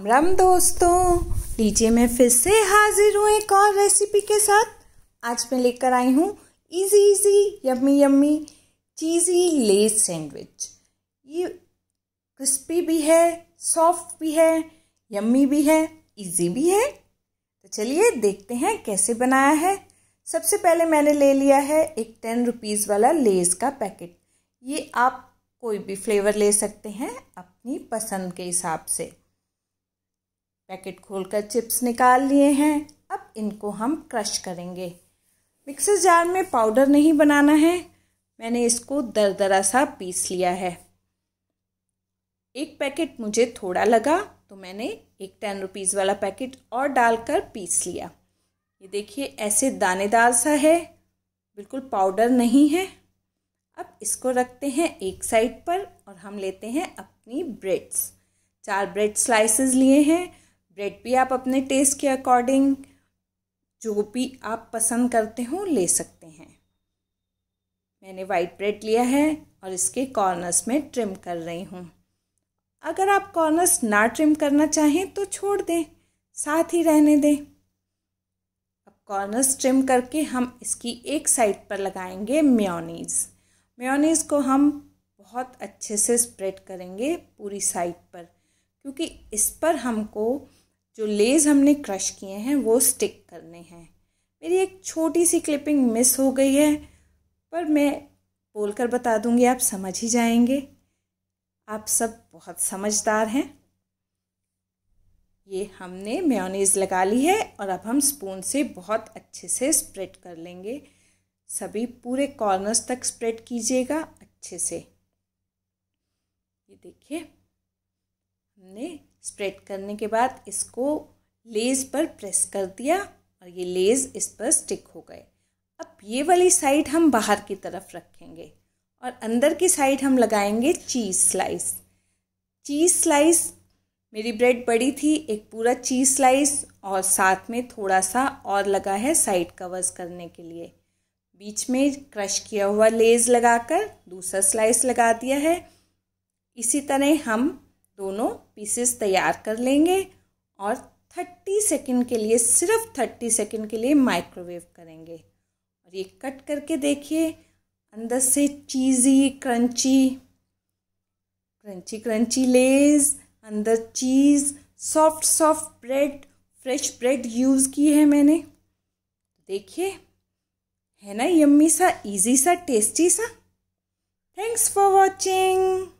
राम राम दोस्तों लीजिए मैं फिर से हाजिर हूँ एक और रेसिपी के साथ आज मैं लेकर आई हूँ easy easy yummy yummy cheesy Lay's sandwich ये क्रिस्पी भी है सॉफ्ट भी है यम्मी भी है इजी भी है तो चलिए देखते हैं कैसे बनाया है सबसे पहले मैंने ले लिया है एक टेन रुपीज़ वाला लेस का पैकेट ये आप कोई भी फ्लेवर ले सकते हैं अपनी पसंद के हिसाब से पैकेट खोलकर चिप्स निकाल लिए हैं अब इनको हम क्रश करेंगे मिक्सर जार में पाउडर नहीं बनाना है मैंने इसको दरदरा सा पीस लिया है एक पैकेट मुझे थोड़ा लगा तो मैंने एक टेन रुपीज़ वाला पैकेट और डालकर पीस लिया ये देखिए ऐसे दानेदार सा है बिल्कुल पाउडर नहीं है अब इसको रखते हैं एक साइड पर और हम लेते हैं अपनी ब्रेड्स चार ब्रेड स्लाइसेस लिए हैं ब्रेड भी आप अपने टेस्ट के अकॉर्डिंग जो भी आप पसंद करते हो ले सकते हैं मैंने वाइट ब्रेड लिया है और इसके कॉर्नर्स में ट्रिम कर रही हूँ अगर आप कॉर्नर्स ना ट्रिम करना चाहें तो छोड़ दें साथ ही रहने दें अब कॉर्नर्स ट्रिम करके हम इसकी एक साइड पर लगाएंगे म्योनीज़ म्योनीज़ को हम बहुत अच्छे से स्प्रेड करेंगे पूरी साइड पर क्योंकि इस पर हमको जो लेज़ हमने क्रश किए हैं वो स्टिक करने हैं मेरी एक छोटी सी क्लिपिंग मिस हो गई है पर मैं बोल कर बता दूंगी आप समझ ही जाएंगे आप सब बहुत समझदार हैं ये हमने मेयोनीज लगा ली है और अब हम स्पून से बहुत अच्छे से स्प्रेड कर लेंगे सभी पूरे कॉर्नर्स तक स्प्रेड कीजिएगा अच्छे से ये देखिए हमने स्प्रेड करने के बाद इसको लेज़ पर प्रेस कर दिया और ये लेज़ इस पर स्टिक हो गए अब ये वाली साइड हम बाहर की तरफ रखेंगे और अंदर की साइड हम लगाएंगे चीज़ स्लाइस चीज़ स्लाइस मेरी ब्रेड बड़ी थी एक पूरा चीज़ स्लाइस और साथ में थोड़ा सा और लगा है साइड कवर्स करने के लिए बीच में क्रश किया हुआ लेज़ लगाकर दूसरा स्लाइस लगा दिया है इसी तरह हम दोनों पीसेस तैयार कर लेंगे और 30 सेकंड के लिए सिर्फ 30 सेकंड के लिए माइक्रोवेव करेंगे और ये कट करके देखिए अंदर से cheesy crunchy crunchy crunchy Lay's अंदर cheese soft soft bread fresh bread use की है मैंने देखिए है ना यम्मी सा इजी सा टेस्टी सा थैंक्स फॉर वॉचिंग